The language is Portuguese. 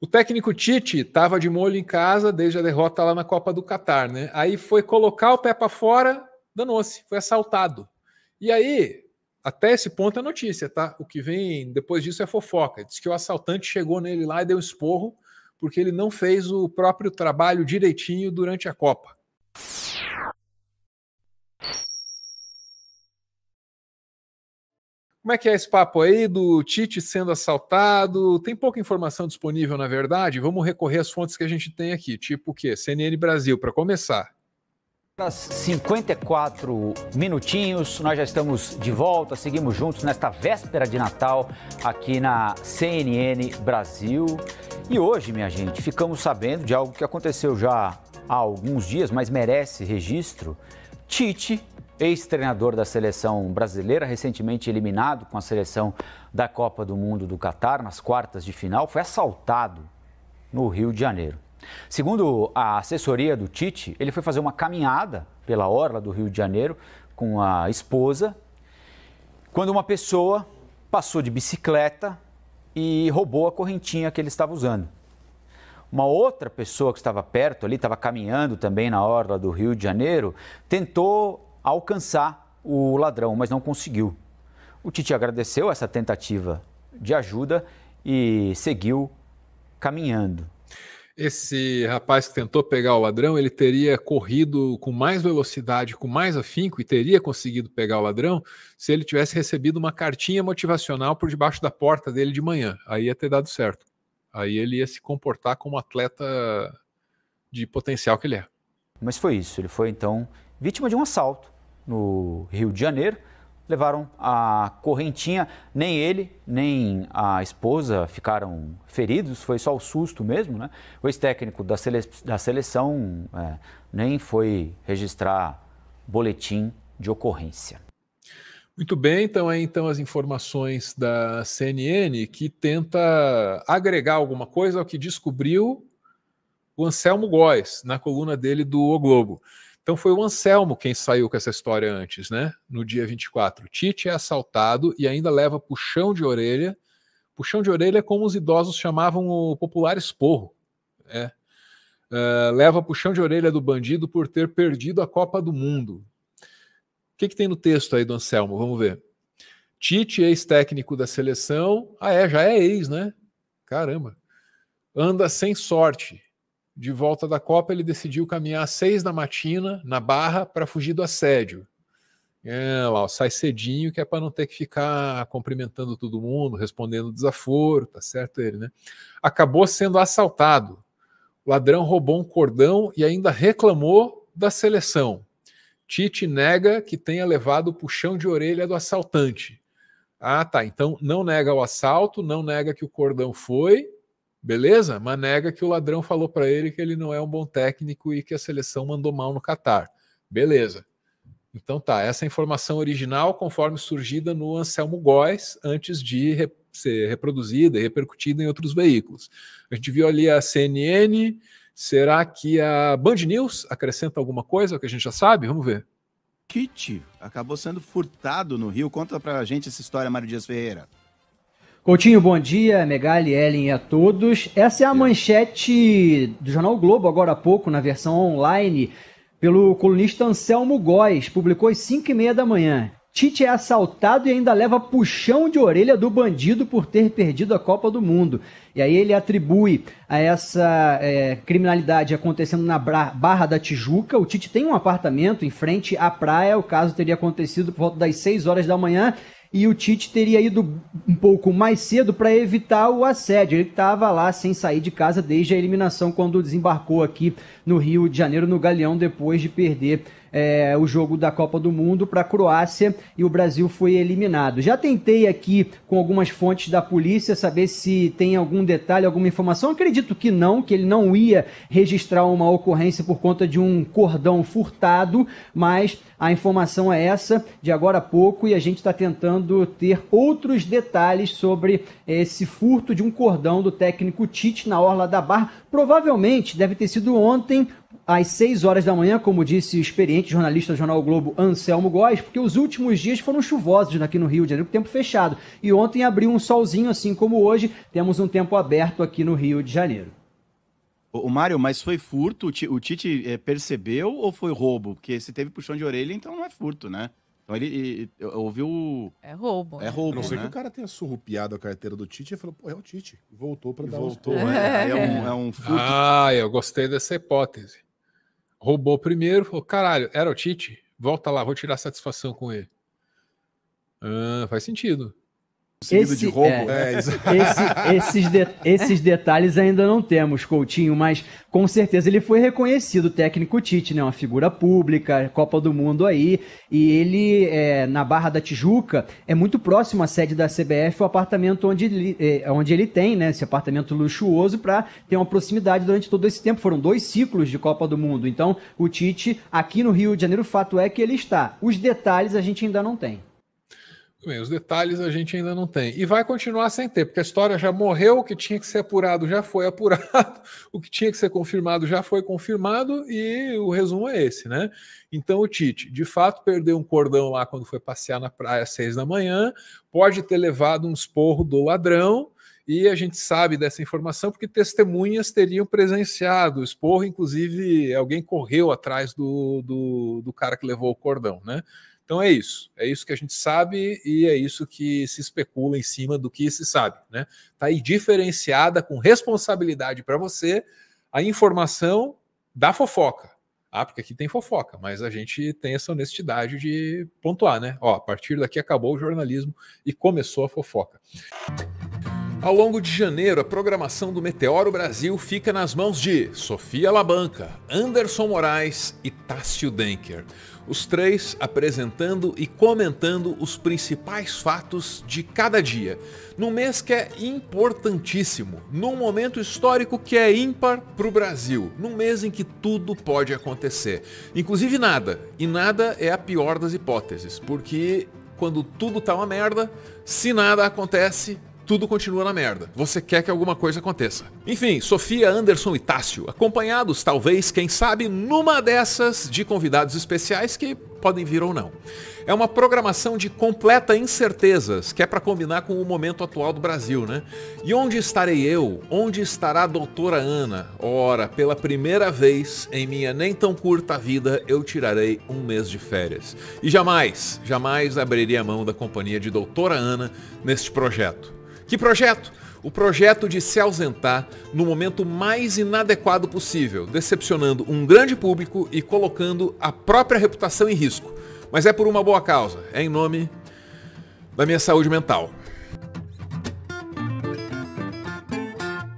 O técnico Tite estava de molho em casa desde a derrota lá na Copa do Catar, né? Aí foi colocar o pé para fora, danou-se, foi assaltado. E aí, até esse ponto é notícia, tá? O que vem depois disso é fofoca. Diz que o assaltante chegou nele lá e deu um esporro porque ele não fez o próprio trabalho direitinho durante a Copa. Como é que é esse papo aí do Tite sendo assaltado? Tem pouca informação disponível, na verdade. Vamos recorrer às fontes que a gente tem aqui, tipo o quê? CNN Brasil, para começar. 54 minutinhos, nós já estamos de volta, seguimos juntos nesta véspera de Natal aqui na CNN Brasil. E hoje, minha gente, ficamos sabendo de algo que aconteceu já há alguns dias, mas merece registro. Tite ex-treinador da seleção brasileira, recentemente eliminado com a seleção da Copa do Mundo do Catar nas quartas de final, foi assaltado no Rio de Janeiro. Segundo a assessoria do Tite, ele foi fazer uma caminhada pela orla do Rio de Janeiro com a esposa, quando uma pessoa passou de bicicleta e roubou a correntinha que ele estava usando. Uma outra pessoa que estava perto ali, estava caminhando também na orla do Rio de Janeiro, tentou alcançar o ladrão, mas não conseguiu. O Tite agradeceu essa tentativa de ajuda e seguiu caminhando. Esse rapaz que tentou pegar o ladrão, ele teria corrido com mais velocidade, com mais afinco e teria conseguido pegar o ladrão se ele tivesse recebido uma cartinha motivacional por debaixo da porta dele de manhã. Aí ia ter dado certo. Aí ele ia se comportar como atleta de potencial que ele é. Mas foi isso. Ele foi então vítima de um assalto no Rio de Janeiro, levaram a correntinha. Nem ele, nem a esposa ficaram feridos, foi só o susto mesmo, né? O ex-técnico da, sele... da, seleção é, nem foi registrar boletim de ocorrência. Muito bem, então então as informações da CNN que tenta agregar alguma coisa ao que descobriu o Anselmo Góes na coluna dele do O Globo. Então foi o Anselmo quem saiu com essa história antes, né? No dia 24. Tite é assaltado e ainda leva puxão de orelha. Puxão de orelha é como os idosos chamavam o popular esporro. É. Uh, leva puxão de orelha do bandido por ter perdido a Copa do Mundo. O que, que tem no texto aí do Anselmo? Vamos ver. Tite, ex-técnico da seleção. Ah, é, já é ex, né? Caramba. Anda sem sorte de volta da Copa, ele decidiu caminhar às seis da matina na Barra para fugir do assédio. É, lá, sai cedinho que é para não ter que ficar cumprimentando todo mundo, respondendo desaforo, tá certo ele, né? Acabou sendo assaltado. O ladrão roubou um cordão e ainda reclamou da seleção. Tite nega que tenha levado o puxão de orelha do assaltante. Ah, tá. Então não nega o assalto, não nega que o cordão foi, Beleza? Mas nega que o ladrão falou para ele que ele não é um bom técnico e que a seleção mandou mal no Catar. Beleza. Então tá, essa é a informação original conforme surgida no Anselmo Góes, antes de re ser reproduzida e repercutida em outros veículos. A gente viu ali a CNN, será que a Band News acrescenta alguma coisa que a gente já sabe? Vamos ver. Kit acabou sendo furtado no Rio. Conta pra gente essa história, Mário Dias Ferreira. Coutinho, bom dia, Megali, Ellen e a todos. Essa é a manchete do Jornal Globo, agora há pouco, na versão online, pelo colunista Anselmo Góes, publicou às 5 e meia da manhã. Tite é assaltado e ainda leva puxão de orelha do bandido por ter perdido a Copa do Mundo. E aí ele atribui a essa é, criminalidade acontecendo na Barra da Tijuca. O Tite tem um apartamento em frente à praia, o caso teria acontecido por volta das 6 horas da manhã e o Tite teria ido um pouco mais cedo para evitar o assédio. Ele estava lá sem sair de casa desde a eliminação quando desembarcou aqui no Rio de Janeiro, no Galeão, depois de perder é, o jogo da Copa do Mundo para a Croácia e o Brasil foi eliminado. Já tentei aqui com algumas fontes da polícia saber se tem algum detalhe, alguma informação. Acredito que não, que ele não ia registrar uma ocorrência por conta de um cordão furtado, mas a informação é essa de agora a pouco e a gente está tentando ter outros detalhes sobre esse furto de um cordão do técnico Tite na orla da Barra. Provavelmente deve ter sido ontem às 6 horas da manhã, como disse o experiente jornalista do Jornal Globo Anselmo Góes, porque os últimos dias foram chuvosos aqui no Rio de Janeiro, tempo fechado. E ontem abriu um solzinho, assim como hoje, temos um tempo aberto aqui no Rio de Janeiro. O Mário, mas foi furto? O Tite eh, percebeu ou foi roubo? Porque se teve puxão de orelha, então não é furto, né? Então ele, ele, ele ouviu. É roubo. É né? roubo. não né? que o cara tenha surrupiado a carteira do Tite e falou, pô, é o Tite. voltou para dar Voltou, os... é, é, um, é um Ah, eu gostei dessa hipótese. Roubou primeiro, falou, caralho, era o Tite? Volta lá, vou tirar satisfação com ele. Ah, faz sentido. Seguido Esse, de roubo. É, é, Esse, esses, de, esses detalhes ainda não temos, Coutinho, mas com certeza ele foi reconhecido, técnico Tite, né? Uma figura pública, Copa do Mundo aí. E ele, é, na Barra da Tijuca, é muito próximo à sede da CBF, o apartamento onde ele, é, onde ele tem, né? Esse apartamento luxuoso, para ter uma proximidade durante todo esse tempo. Foram dois ciclos de Copa do Mundo. Então, o Tite, aqui no Rio de Janeiro, o fato é que ele está. Os detalhes a gente ainda não tem. Bem, os detalhes a gente ainda não tem. E vai continuar sem ter, porque a história já morreu, o que tinha que ser apurado já foi apurado, o que tinha que ser confirmado já foi confirmado, e o resumo é esse, né? Então o Tite, de fato, perdeu um cordão lá quando foi passear na praia às seis da manhã, pode ter levado um esporro do ladrão, e a gente sabe dessa informação porque testemunhas teriam presenciado o esporro, inclusive alguém correu atrás do, do, do cara que levou o cordão, né? Então é isso, é isso que a gente sabe e é isso que se especula em cima do que se sabe, né? Tá aí diferenciada com responsabilidade para você a informação da fofoca. Ah, porque aqui tem fofoca, mas a gente tem essa honestidade de pontuar, né? Ó, a partir daqui acabou o jornalismo e começou a fofoca. Ao longo de janeiro, a programação do Meteoro Brasil fica nas mãos de Sofia Labanca, Anderson Moraes e Tássio Denker. Os três apresentando e comentando os principais fatos de cada dia, num mês que é importantíssimo, num momento histórico que é ímpar para o Brasil, num mês em que tudo pode acontecer, inclusive nada. E nada é a pior das hipóteses, porque quando tudo tá uma merda, se nada acontece, tudo continua na merda. Você quer que alguma coisa aconteça. Enfim, Sofia, Anderson e Tássio, acompanhados, talvez, quem sabe, numa dessas de convidados especiais que podem vir ou não. É uma programação de completa incertezas, que é para combinar com o momento atual do Brasil, né? E onde estarei eu? Onde estará a doutora Ana? Ora, pela primeira vez em minha nem tão curta vida, eu tirarei um mês de férias. E jamais, jamais abriria a mão da companhia de doutora Ana neste projeto. Que projeto? O projeto de se ausentar no momento mais inadequado possível, decepcionando um grande público e colocando a própria reputação em risco. Mas é por uma boa causa, é em nome da minha saúde mental.